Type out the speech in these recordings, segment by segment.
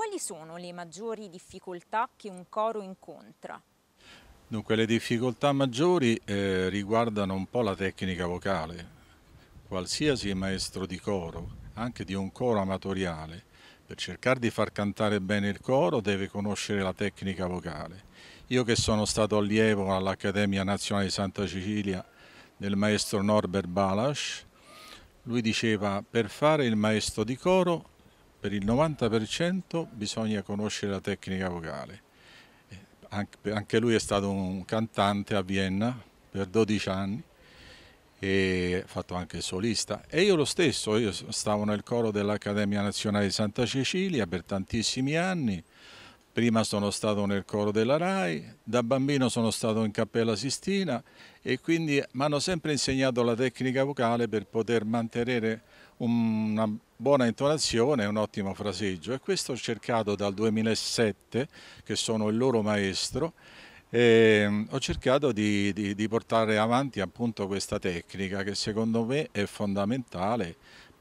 Quali sono le maggiori difficoltà che un coro incontra? Dunque le difficoltà maggiori eh, riguardano un po' la tecnica vocale. Qualsiasi maestro di coro, anche di un coro amatoriale, per cercare di far cantare bene il coro deve conoscere la tecnica vocale. Io che sono stato allievo all'Accademia Nazionale di Santa Cecilia del maestro Norbert Balas, lui diceva per fare il maestro di coro per il 90% bisogna conoscere la tecnica vocale. Eh, anche lui è stato un cantante a Vienna per 12 anni e ha fatto anche solista e io lo stesso, io stavo nel coro dell'Accademia Nazionale di Santa Cecilia per tantissimi anni, prima sono stato nel coro della RAI, da bambino sono stato in Cappella Sistina e quindi mi hanno sempre insegnato la tecnica vocale per poter mantenere una buona intonazione e un ottimo fraseggio e questo ho cercato dal 2007 che sono il loro maestro e mm, ho cercato di, di, di portare avanti appunto questa tecnica che secondo me è fondamentale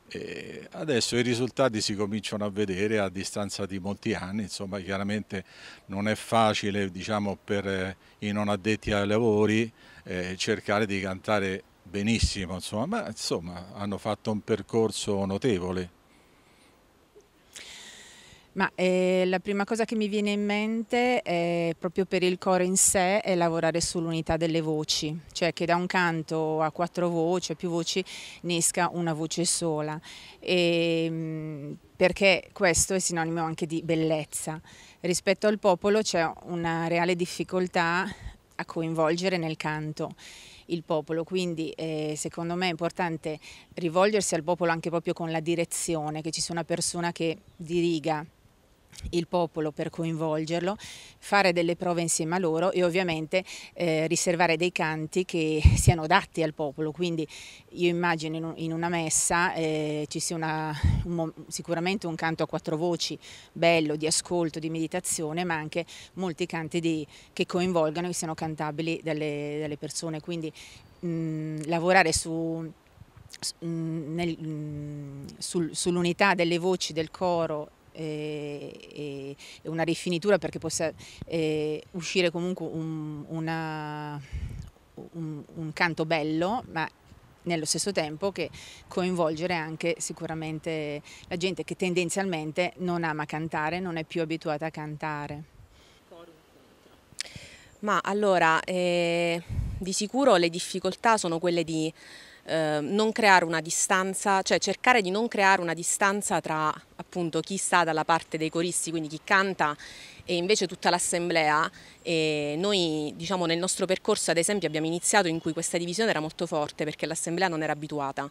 e adesso i risultati si cominciano a vedere a distanza di molti anni, insomma chiaramente non è facile diciamo, per eh, i non addetti ai lavori eh, cercare di cantare benissimo, insomma, ma insomma hanno fatto un percorso notevole. Ma eh, la prima cosa che mi viene in mente è proprio per il coro in sé è lavorare sull'unità delle voci, cioè che da un canto a quattro voci, a più voci, nesca una voce sola. E, ehm, perché questo è sinonimo anche di bellezza. Rispetto al popolo c'è una reale difficoltà a coinvolgere nel canto il popolo, quindi eh, secondo me è importante rivolgersi al popolo anche proprio con la direzione, che ci sia una persona che diriga il popolo per coinvolgerlo, fare delle prove insieme a loro e ovviamente eh, riservare dei canti che siano adatti al popolo. Quindi io immagino in, una messa eh, ci sia una, un, sicuramente un canto a quattro voci, bello, di ascolto, di meditazione, ma anche molti canti di, che coinvolgano, e siano cantabili dalle, dalle persone. Quindi mh, lavorare su sull'unità delle voci del coro e, e una rifinitura perché possa eh, uscire comunque un, una, un, un canto bello, ma nello stesso tempo che coinvolgere anche sicuramente la gente che tendenzialmente non ama cantare, non è più abituata a cantare. Ma allora, eh, di sicuro le difficoltà sono quelle di eh, non creare una distanza, cioè cercare di non creare una distanza tra appunto chi sta dalla parte dei coristi, quindi chi canta e invece tutta l'assemblea. Noi diciamo nel nostro percorso ad esempio abbiamo iniziato in cui questa divisione era molto forte perché l'assemblea non era abituata.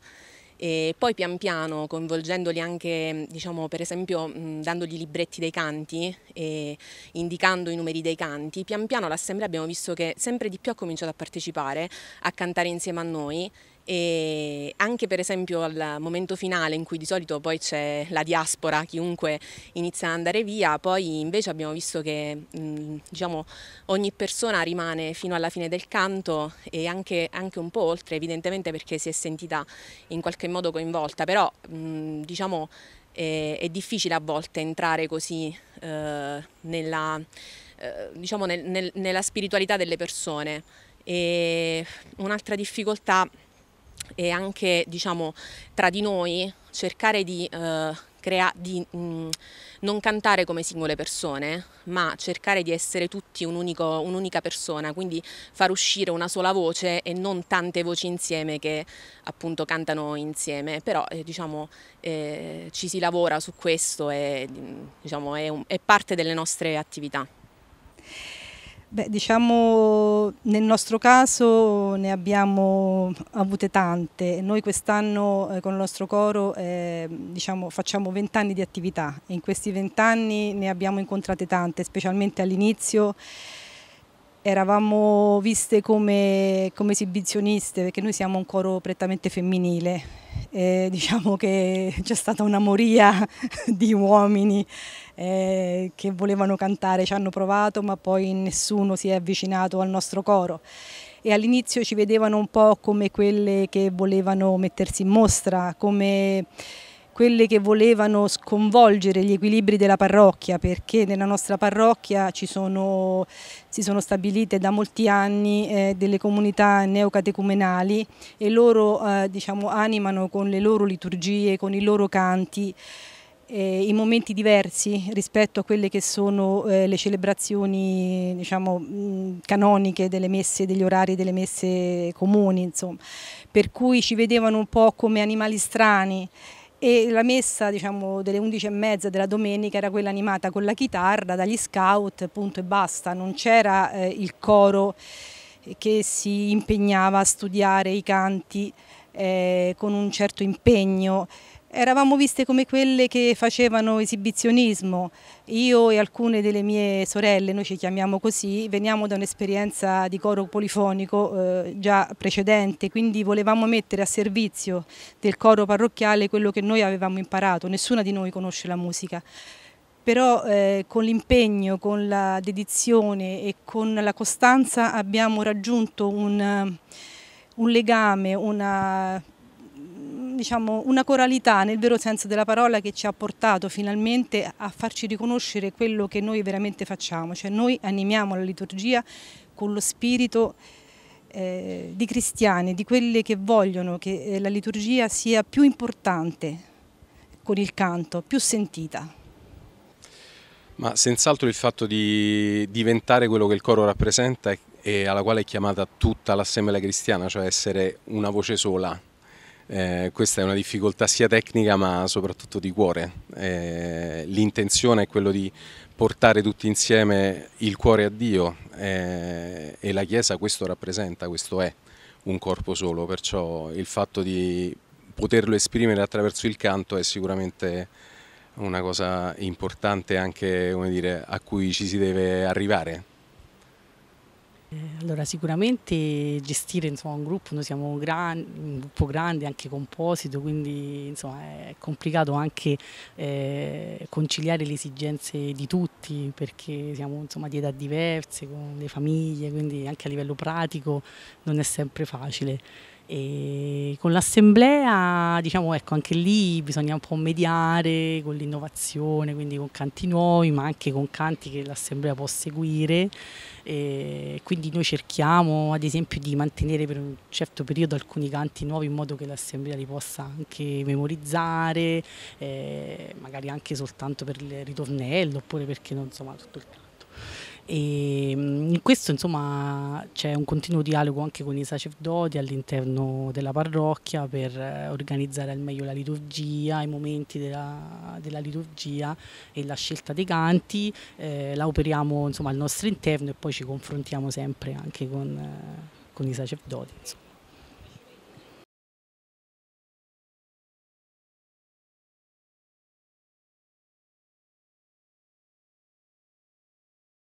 E poi pian piano coinvolgendoli anche diciamo per esempio dandogli i libretti dei canti e indicando i numeri dei canti pian piano l'assemblea abbiamo visto che sempre di più ha cominciato a partecipare a cantare insieme a noi e anche per esempio al momento finale in cui di solito poi c'è la diaspora, chiunque inizia ad andare via, poi invece abbiamo visto che mm, diciamo, ogni persona rimane fino alla fine del canto e anche, anche, un po' oltre evidentemente perché si è sentita in qualche modo coinvolta, però mm, diciamo è, è, difficile a volte entrare così eh, nella, eh, diciamo nel, nel, nella spiritualità delle persone. E un'altra difficoltà e anche diciamo, tra di noi cercare di, eh, di mh, mm, non cantare come singole persone, ma cercare di essere tutti un un'unica persona, quindi far uscire una sola voce e non tante voci insieme che appunto cantano insieme, però eh, diciamo, eh, ci si lavora su questo e mm, diciamo, è, un, è parte delle nostre attività. Beh, diciamo nel nostro caso ne abbiamo avute tante. Noi quest'anno eh, con il nostro coro eh, diciamo, facciamo vent'anni di attività e in questi vent'anni ne abbiamo incontrate tante, specialmente all'inizio eravamo viste come, come esibizioniste perché noi siamo un coro prettamente femminile eh, diciamo che c'è stata una moria di uomini eh, che volevano cantare, ci hanno provato ma poi nessuno si è avvicinato al nostro coro e all'inizio ci vedevano un po' come quelle che volevano mettersi in mostra, come quelle che volevano sconvolgere gli equilibri della parrocchia perché nella nostra parrocchia sono, si sono stabilite da molti anni eh, delle comunità neocatecumenali e loro eh, diciamo, animano con le loro liturgie, con i loro canti eh, in momenti diversi rispetto a quelle che sono eh, le celebrazioni diciamo, canoniche delle messe, degli orari delle messe comuni, insomma. per cui ci vedevano un po' come animali strani e la messa diciamo, delle 11.30 della domenica era quella animata con la chitarra dagli scout, punto e basta, non c'era eh, il coro eh, che si impegnava a studiare i canti eh, con un certo impegno. Eravamo viste come quelle che facevano esibizionismo, io e alcune delle mie sorelle, noi ci chiamiamo così, veniamo da un'esperienza di coro polifonico eh, già precedente, quindi volevamo mettere a servizio del coro parrocchiale quello che noi avevamo imparato, nessuna di noi conosce la musica però eh, con l'impegno, con la dedizione e con la costanza abbiamo raggiunto un, un legame, una diciamo, una coralità nel vero senso della parola che ci ha portato finalmente a farci riconoscere quello che noi veramente facciamo, cioè noi animiamo la liturgia con lo spirito eh, di cristiani, di quelle che vogliono che eh, la liturgia sia più importante con il canto, più sentita. Ma senz'altro il fatto di diventare quello che il coro rappresenta e alla quale è chiamata tutta l'assemblea cristiana, cioè essere una voce sola, eh, questa è una difficoltà sia tecnica ma soprattutto di cuore. Eh, l'intenzione è quella di portare tutti insieme il cuore a Dio eh, e la Chiesa questo rappresenta, questo è un corpo solo, perciò il fatto di poterlo esprimere attraverso il canto è sicuramente una cosa importante anche dire, a cui ci si deve arrivare. Eh, allora, sicuramente gestire insomma, un gruppo, noi siamo gran, un gruppo grande, anche composito, quindi insomma, è complicato anche eh, conciliare le esigenze di tutti perché siamo insomma, di età diverse, con le famiglie, quindi anche a livello pratico non è sempre facile. E con l'assemblea, diciamo, ecco, anche lì bisogna un po' mediare con l'innovazione, quindi con canti nuovi, ma anche con canti che l'assemblea può seguire. E quindi noi cerchiamo, ad esempio, di mantenere per un certo periodo alcuni canti nuovi in modo che l'assemblea li possa anche memorizzare, eh, magari anche soltanto per il ritornello oppure perché non insomma tutto il canto. E mm, in questo insomma c'è un continuo dialogo anche con i sacerdoti all'interno della parrocchia per eh, organizzare al meglio la liturgia, i momenti della, della liturgia e la scelta dei canti, eh, la operiamo insomma al nostro interno e poi ci confrontiamo sempre anche con, eh, con i sacerdoti. Insomma.